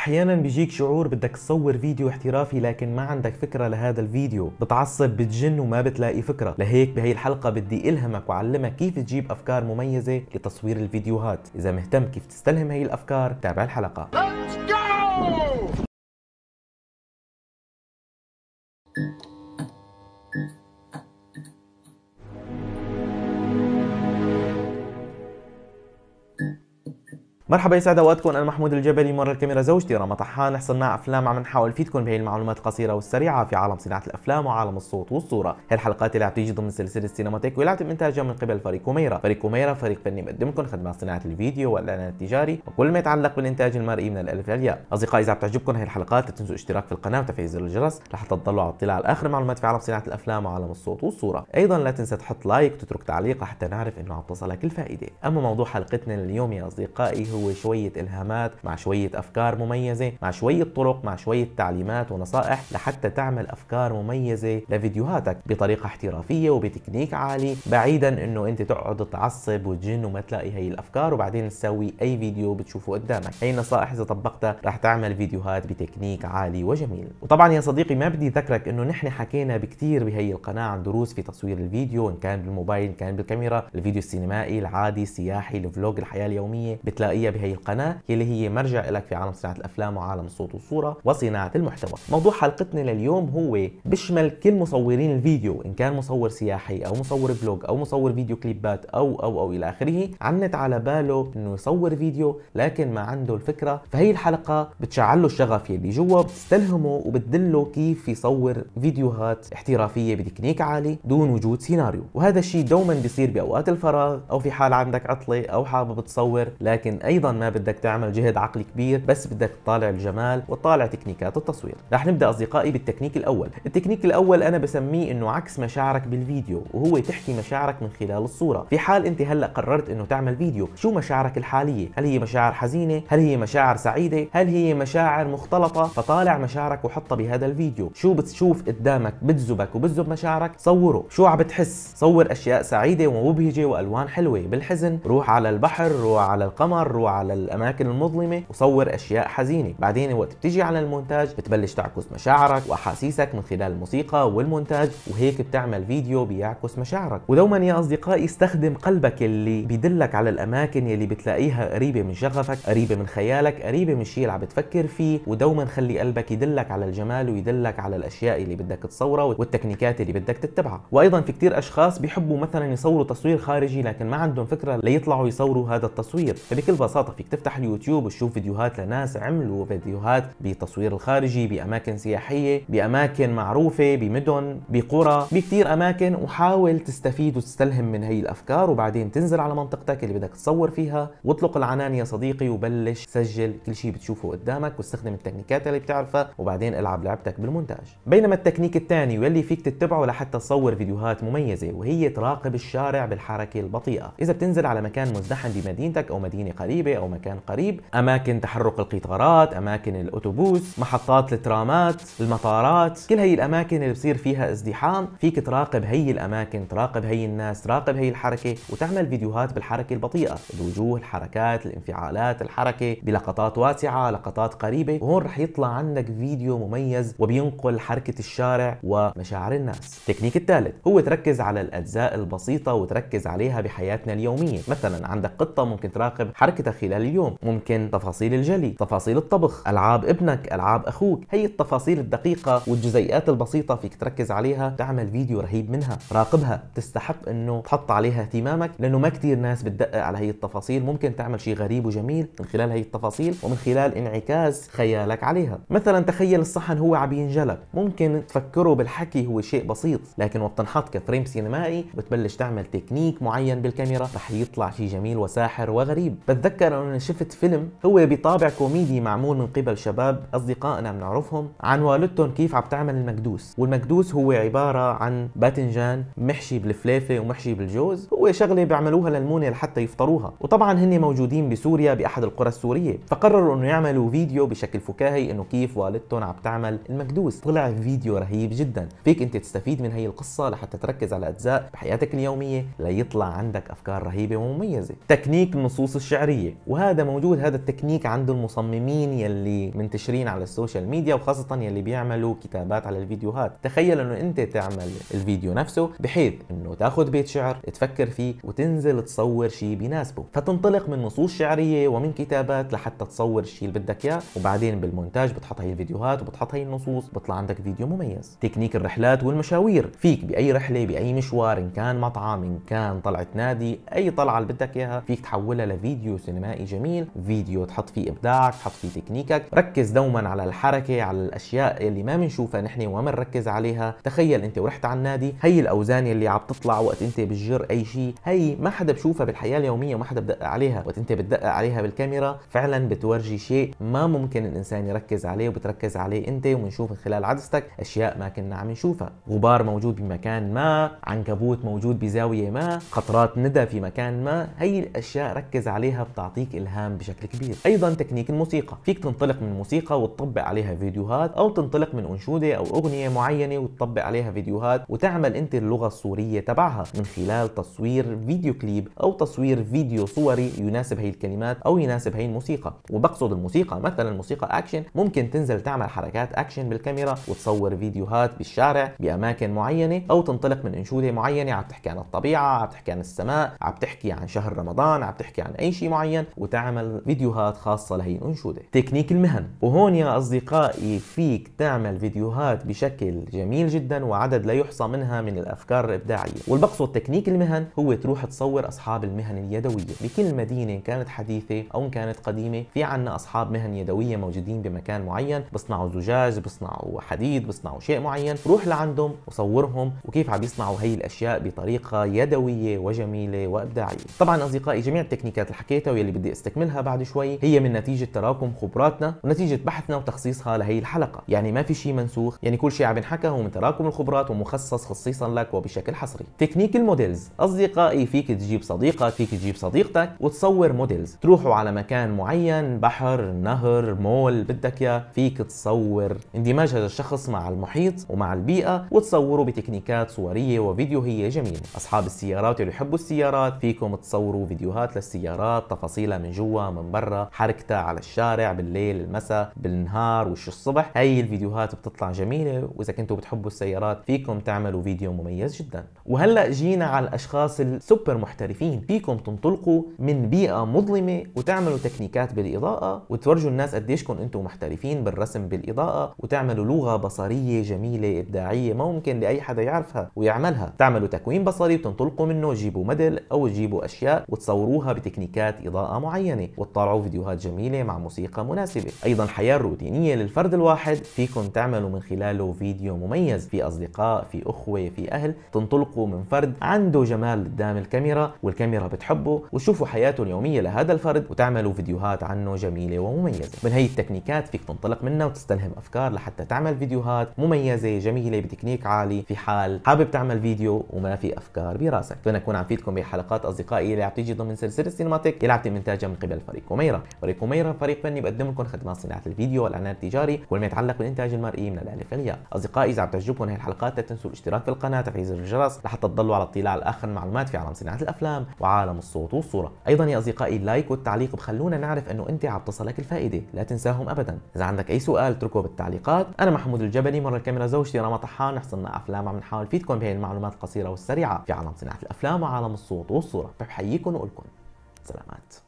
احيانا بيجيك شعور بدك تصور فيديو احترافي لكن ما عندك فكره لهذا الفيديو بتعصب بتجن وما بتلاقي فكره لهيك بهي الحلقه بدي الهمك وعلمك كيف تجيب افكار مميزه لتصوير الفيديوهات اذا مهتم كيف تستلهم هي الافكار تابع الحلقه Let's go! مرحبا يسعد اوقاتكم انا محمود الجبلي مرة الكاميرا زوجتي رما طحان صناع افلام عم نحاول نفيدكم بهي المعلومات القصيره والسريعه في عالم صناعه الافلام وعالم الصوت والصوره هي الحلقات اللي عم تيجي ضمن سلسله سينماتيك واللي عم انتاجها من قبل فريق كوميرا فريق كوميرا فريق فني مقدمكم خدمات صناعه الفيديو والاعلان التجاري وكل ما يتعلق بالانتاج المرئي من الالف للياء اصدقائي اذا عم تعجبكم هي الحلقات لا تنسوا الاشتراك في القناه وتفعيل زر الجرس لحتى تضلوا على اطلاع على اخر معلومات في عالم صناعه الافلام وعالم الصوت والصوره ايضا لا تنسى تحط لايك وتترك تعليق لحتى نعرف انه عم تصلك الفائده اما موضوع حلقتنا لليوم يا اصدقائي هو هو شويه الهامات مع شويه افكار مميزه مع شويه طرق مع شويه تعليمات ونصائح لحتى تعمل افكار مميزه لفيديوهاتك بطريقه احترافيه وبتكنيك عالي بعيدا انه انت تقعد تعصب وتجن وما تلاقي هي الافكار وبعدين تسوي اي فيديو بتشوفه قدامك هي النصائح اذا طبقتها رح تعمل فيديوهات بتكنيك عالي وجميل وطبعا يا صديقي ما بدي ذكرك انه نحن حكينا بكثير بهي القناه عن دروس في تصوير الفيديو ان كان بالموبايل ان كان بالكاميرا الفيديو السينمائي العادي السياحي الفلوج الحياه اليوميه بتلاقيها بهي القناة يلي هي مرجع لك في عالم صناعة الأفلام وعالم الصوت والصورة وصناعة المحتوى موضوع حلقتنا لليوم هو بشمل كل مصورين الفيديو إن كان مصور سياحي أو مصور بلوج أو مصور فيديو كليبات أو أو أو إلى آخره عنت على باله إنه يصور فيديو لكن ما عنده الفكرة فهي الحلقة بتشعله الشغف يلي جوا بتستلهمه وبتدله كيف يصور فيديوهات احترافية بتكنيك عالي دون وجود سيناريو وهذا الشيء دوما بيصير بأوقات الفراغ أو في حال عندك عطلة أو حابب تصور لكن أيضا ايضا ما بدك تعمل جهد عقلي كبير بس بدك تطالع الجمال وتطالع تكنيكات التصوير رح نبدا اصدقائي بالتكنيك الاول التكنيك الاول انا بسميه انه عكس مشاعرك بالفيديو وهو تحكي مشاعرك من خلال الصوره في حال انت هلا قررت انه تعمل فيديو شو مشاعرك الحاليه هل هي مشاعر حزينه هل هي مشاعر سعيده هل هي مشاعر مختلطه فطالع مشاعرك وحطها بهذا الفيديو شو بتشوف قدامك بتذبك وبتذب مشاعرك صوره شو عم بتحس صور اشياء سعيده ومبهجه والوان حلوه بالحزن روح على البحر روح على القمر واروح على الاماكن المظلمه وصور اشياء حزينه بعدين وقت بتيجي على المونتاج بتبلش تعكس مشاعرك واحاسيسك من خلال الموسيقى والمونتاج وهيك بتعمل فيديو بيعكس مشاعرك ودوما يا اصدقائي استخدم قلبك اللي بيدلك على الاماكن اللي بتلاقيها قريبه من شغفك قريبه من خيالك قريبه من الشيء اللي عم بتفكر فيه ودوما خلي قلبك يدلك على الجمال ويدلك على الاشياء اللي بدك تصورها والتكنيكات اللي بدك تتبعها وايضا في كثير اشخاص بيحبوا مثلا يصوروا تصوير خارجي لكن ما عندهم فكره ليطلعوا يصوروا هذا التصوير فبكل ببساطه فيك تفتح اليوتيوب وتشوف فيديوهات لناس عملوا فيديوهات بالتصوير الخارجي باماكن سياحيه باماكن معروفه بمدن بقرى بكثير اماكن وحاول تستفيد وتستلهم من هي الافكار وبعدين تنزل على منطقتك اللي بدك تصور فيها واطلق العنان يا صديقي وبلش سجل كل شيء بتشوفه قدامك واستخدم التكنيكات اللي بتعرفها وبعدين العب لعبتك بالمونتاج بينما التكنيك الثاني واللي فيك تتبعه لحتى تصور فيديوهات مميزه وهي تراقب الشارع بالحركه البطيئه اذا بتنزل على مكان مزدحم بمدينتك او مدينه قريبة قريبة أو مكان قريب أماكن تحرك القطارات أماكن الأوتوبوس محطات الترامات المطارات كل هي الأماكن اللي بصير فيها ازدحام فيك تراقب هي الأماكن تراقب هي الناس تراقب هي الحركة وتعمل فيديوهات بالحركة البطيئة الوجوه الحركات الانفعالات الحركة بلقطات واسعة لقطات قريبة وهون رح يطلع عندك فيديو مميز وبينقل حركة الشارع ومشاعر الناس التكنيك الثالث هو تركز على الأجزاء البسيطة وتركز عليها بحياتنا اليومية مثلا عندك قطة ممكن تراقب حركة خلال اليوم ممكن تفاصيل الجلي تفاصيل الطبخ ألعاب ابنك ألعاب أخوك هي التفاصيل الدقيقة والجزيئات البسيطة فيك تركز عليها تعمل فيديو رهيب منها راقبها تستحق أنه تحط عليها اهتمامك لأنه ما كثير ناس بتدقق على هي التفاصيل ممكن تعمل شيء غريب وجميل من خلال هي التفاصيل ومن خلال انعكاس خيالك عليها مثلا تخيل الصحن هو عم ينجلب ممكن تفكره بالحكي هو شيء بسيط لكن وقت تنحط كفريم سينمائي بتبلش تعمل تكنيك معين بالكاميرا رح يطلع شيء جميل وساحر وغريب بتذكر بتذكر انه شفت فيلم هو بطابع كوميدي معمول من قبل شباب اصدقائنا بنعرفهم عن والدتهم كيف عم تعمل المكدوس والمكدوس هو عباره عن باذنجان محشي بالفليفه ومحشي بالجوز هو شغله بيعملوها للمونه لحتى يفطروها وطبعا هن موجودين بسوريا باحد القرى السوريه فقرروا انه يعملوا فيديو بشكل فكاهي انه كيف والدتهم عم تعمل المكدوس طلع فيديو رهيب جدا فيك انت تستفيد من هي القصه لحتى تركز على اجزاء بحياتك اليوميه ليطلع عندك افكار رهيبه ومميزه تكنيك النصوص الشعريه وهذا موجود هذا التكنيك عند المصممين يلي منتشرين على السوشيال ميديا وخاصة يلي بيعملوا كتابات على الفيديوهات تخيل انه انت تعمل الفيديو نفسه بحيث انه تاخذ بيت شعر تفكر فيه وتنزل تصور شيء بيناسبه فتنطلق من نصوص شعرية ومن كتابات لحتى تصور الشيء اللي بدك اياه وبعدين بالمونتاج بتحط هي الفيديوهات وبتحط هي النصوص بطلع عندك فيديو مميز تكنيك الرحلات والمشاوير فيك باي رحلة باي مشوار ان كان مطعم ان كان طلعة نادي اي طلعة اللي بدك اياها فيك تحولها لفيديو سينما سينمائي جميل فيديو تحط فيه ابداعك تحط فيه تكنيكك ركز دوما على الحركه على الاشياء اللي ما بنشوفها نحن وما بنركز عليها تخيل انت ورحت على النادي هي الاوزان اللي عم تطلع وقت انت بالجر اي شيء هي ما حدا بشوفها بالحياه اليوميه وما حدا بدقق عليها وقت انت بتدقق عليها بالكاميرا فعلا بتورجي شيء ما ممكن الانسان يركز عليه وبتركز عليه انت وبنشوف من خلال عدستك اشياء ما كنا عم نشوفها غبار موجود بمكان ما عنكبوت موجود بزاويه ما قطرات ندى في مكان ما هي الاشياء ركز عليها بتعطيك بيعطيك الهام بشكل كبير ايضا تكنيك الموسيقى فيك تنطلق من موسيقى وتطبق عليها فيديوهات او تنطلق من انشوده او اغنيه معينه وتطبق عليها فيديوهات وتعمل انت اللغه الصوريه تبعها من خلال تصوير فيديو كليب او تصوير فيديو صوري يناسب هي الكلمات او يناسب هي الموسيقى وبقصد الموسيقى مثلا موسيقى اكشن ممكن تنزل تعمل حركات اكشن بالكاميرا وتصور فيديوهات بالشارع باماكن معينه او تنطلق من انشوده معينه عم تحكي عن الطبيعه عم تحكي عن السماء عم تحكي عن شهر رمضان عم تحكي عن اي شيء معين معين وتعمل فيديوهات خاصة لهي الأنشودة تكنيك المهن وهون يا أصدقائي فيك تعمل فيديوهات بشكل جميل جدا وعدد لا يحصى منها من الأفكار الإبداعية والبقصد تكنيك المهن هو تروح تصور أصحاب المهن اليدوية بكل مدينة إن كانت حديثة أو إن كانت قديمة في عنا أصحاب مهن يدوية موجودين بمكان معين بصنعوا زجاج بصنعوا حديد بصنعوا شيء معين روح لعندهم وصورهم وكيف عم يصنعوا هي الأشياء بطريقة يدوية وجميلة وإبداعية طبعا أصدقائي جميع التكنيكات اللي حكيتها الزاويه اللي بدي استكملها بعد شوي هي من نتيجه تراكم خبراتنا ونتيجه بحثنا وتخصيصها لهي الحلقه يعني ما في شيء منسوخ يعني كل شيء عم ينحكى هو من تراكم الخبرات ومخصص خصيصا لك وبشكل حصري تكنيك الموديلز اصدقائي فيك تجيب صديقك فيك تجيب صديقتك وتصور موديلز تروحوا على مكان معين بحر نهر مول بدك اياه فيك تصور اندماج هذا الشخص مع المحيط ومع البيئه وتصوره بتكنيكات صوريه وفيديوهيه جميله اصحاب السيارات اللي يحبوا السيارات فيكم تصوروا فيديوهات للسيارات تفاصيل تفاصيلها من جوا من برا حركتها على الشارع بالليل المساء بالنهار وش الصبح هي الفيديوهات بتطلع جميله واذا كنتوا بتحبوا السيارات فيكم تعملوا فيديو مميز جدا وهلا جينا على الاشخاص السوبر محترفين فيكم تنطلقوا من بيئه مظلمه وتعملوا تكنيكات بالاضاءه وتورجوا الناس قديشكم انتم محترفين بالرسم بالاضاءه وتعملوا لغه بصريه جميله ابداعيه ما ممكن لاي حدا يعرفها ويعملها تعملوا تكوين بصري وتنطلقوا منه تجيبوا مدل او تجيبوا اشياء وتصوروها بتكنيكات اضاءه إضاءة معينة وتطلعوا فيديوهات جميلة مع موسيقى مناسبة أيضا حياة روتينية للفرد الواحد فيكم تعملوا من خلاله فيديو مميز في أصدقاء في أخوة في أهل تنطلقوا من فرد عنده جمال قدام الكاميرا والكاميرا بتحبه وتشوفوا حياته اليومية لهذا الفرد وتعملوا فيديوهات عنه جميلة ومميزة من هي التكنيكات فيك تنطلق منها وتستلهم أفكار لحتى تعمل فيديوهات مميزة جميلة بتكنيك عالي في حال حابب تعمل فيديو وما في أفكار براسك فأنا أكون عم فيدكم بحلقات أصدقائي اللي عم تيجي ضمن سلسلة سينماتيك اللي عم يتم إنتاجها من قبل فريق كوميرا فريق كوميرا فريق فني بقدم لكم خدمات صناعة الفيديو والإعلان التجاري ما يتعلق بالإنتاج المرئي من الألف للياء أصدقائي إذا عم تعجبكم هي الحلقات لا تنسوا الاشتراك في القناة تفعيل زر الجرس لحتى تضلوا على اطلاع على آخر المعلومات في عالم صناعة الأفلام وعالم الصوت والصورة أيضا يا أصدقائي اللايك والتعليق بخلونا نعرف أنه أنت عم تصلك الفائدة لا تنساهم أبدا إذا عندك أي سؤال اتركه بالتعليقات أنا محمود الجبلي مرة الكاميرا زوجتي رما طحان حصلنا أفلام عم نحاول نفيدكم بهي المعلومات القصيرة والسريعة في عالم صناعة الأفلام وعالم الصوت والصورة بحييكم وأقول لكم سلامات